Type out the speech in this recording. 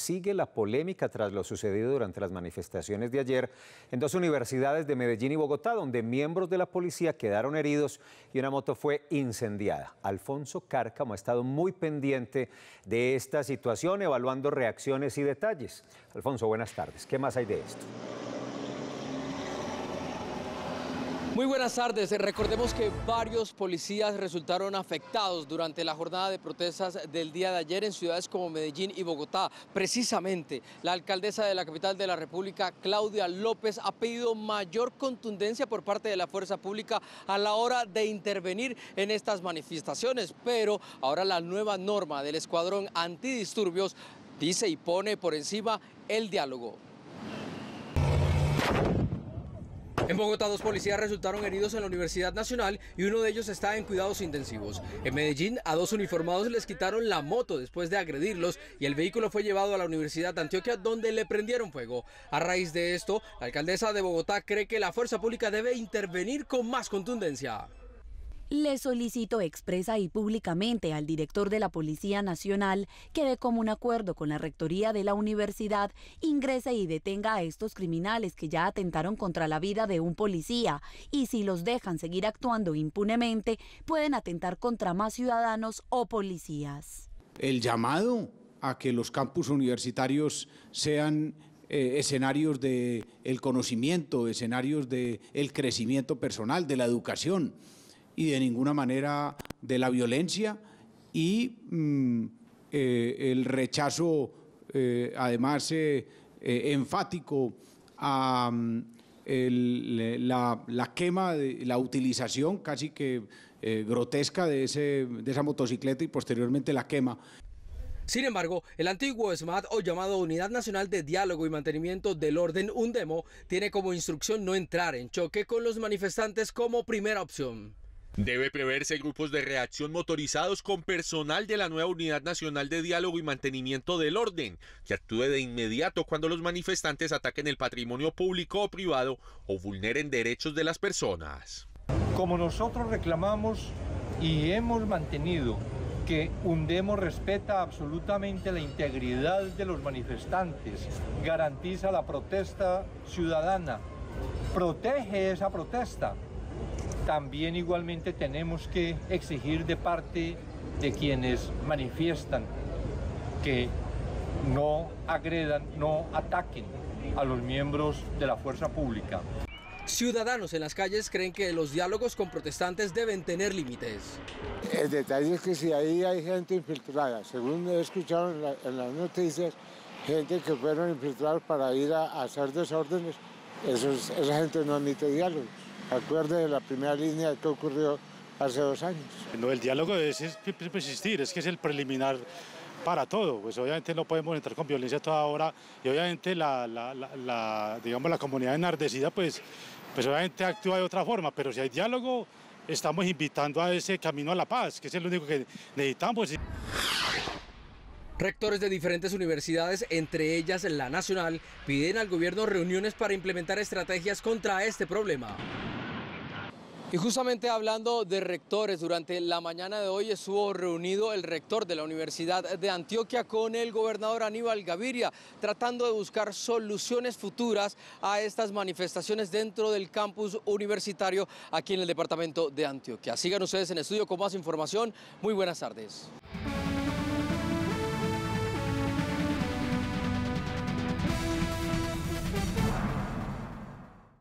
sigue la polémica tras lo sucedido durante las manifestaciones de ayer en dos universidades de Medellín y Bogotá, donde miembros de la policía quedaron heridos y una moto fue incendiada. Alfonso Cárcamo ha estado muy pendiente de esta situación, evaluando reacciones y detalles. Alfonso, buenas tardes. ¿Qué más hay de esto? Muy buenas tardes. Recordemos que varios policías resultaron afectados durante la jornada de protestas del día de ayer en ciudades como Medellín y Bogotá. Precisamente, la alcaldesa de la capital de la República, Claudia López, ha pedido mayor contundencia por parte de la fuerza pública a la hora de intervenir en estas manifestaciones. Pero ahora la nueva norma del escuadrón antidisturbios dice y pone por encima el diálogo. En Bogotá, dos policías resultaron heridos en la Universidad Nacional y uno de ellos está en cuidados intensivos. En Medellín, a dos uniformados les quitaron la moto después de agredirlos y el vehículo fue llevado a la Universidad de Antioquia donde le prendieron fuego. A raíz de esto, la alcaldesa de Bogotá cree que la fuerza pública debe intervenir con más contundencia. Le solicito expresa y públicamente al director de la Policía Nacional que de común acuerdo con la Rectoría de la Universidad ingrese y detenga a estos criminales que ya atentaron contra la vida de un policía y si los dejan seguir actuando impunemente pueden atentar contra más ciudadanos o policías. El llamado a que los campus universitarios sean eh, escenarios del el conocimiento, escenarios del el crecimiento personal, de la educación y de ninguna manera de la violencia y mm, eh, el rechazo, eh, además, eh, enfático a mm, la, quema, de, la utilización casi que grotesca de, de esa motocicleta y posteriormente la quema. Sin embargo, el antiguo SMAT o llamado Unidad Nacional de Diálogo y Mantenimiento del Orden UNDEMO tiene como instrucción no entrar en choque con los manifestantes como primera opción. Debe preverse grupos de reacción motorizados con personal de la nueva Unidad Nacional de Diálogo y Mantenimiento del Orden, que actúe de inmediato cuando los manifestantes ataquen el patrimonio público o privado o vulneren derechos de las personas. Como nosotros reclamamos y hemos mantenido que Undemo respeta absolutamente la integridad de los manifestantes, garantiza la protesta ciudadana, protege esa protesta también igualmente tenemos que exigir de parte de quienes manifiestan que no agredan, no ataquen a los miembros de la fuerza pública. Ciudadanos en las calles creen que los diálogos con protestantes deben tener límites. El detalle es que si ahí hay gente infiltrada, según he escuchado en, las noticias, gente que fueron infiltrados para ir a, hacer desórdenes, esa gente no admite diálogos acuerde de la primera línea que ocurrió hace dos años. No, el diálogo es, existir, es persistir, es que es el preliminar para todo, pues obviamente no podemos entrar con violencia toda hora y obviamente la, digamos, la comunidad enardecida pues, pues obviamente actúa de otra forma, pero si hay diálogo estamos invitando a ese camino a la paz, que es el único que necesitamos. Rectores de diferentes universidades, entre ellas la Nacional, piden al gobierno reuniones para implementar estrategias contra este problema. Y justamente hablando de rectores, durante la mañana de hoy estuvo reunido el rector de la Universidad de Antioquia con el gobernador Aníbal Gaviria, tratando de buscar soluciones futuras a estas manifestaciones dentro del campus universitario aquí en el departamento de Antioquia. Sigan ustedes en estudio con más información. Muy buenas tardes.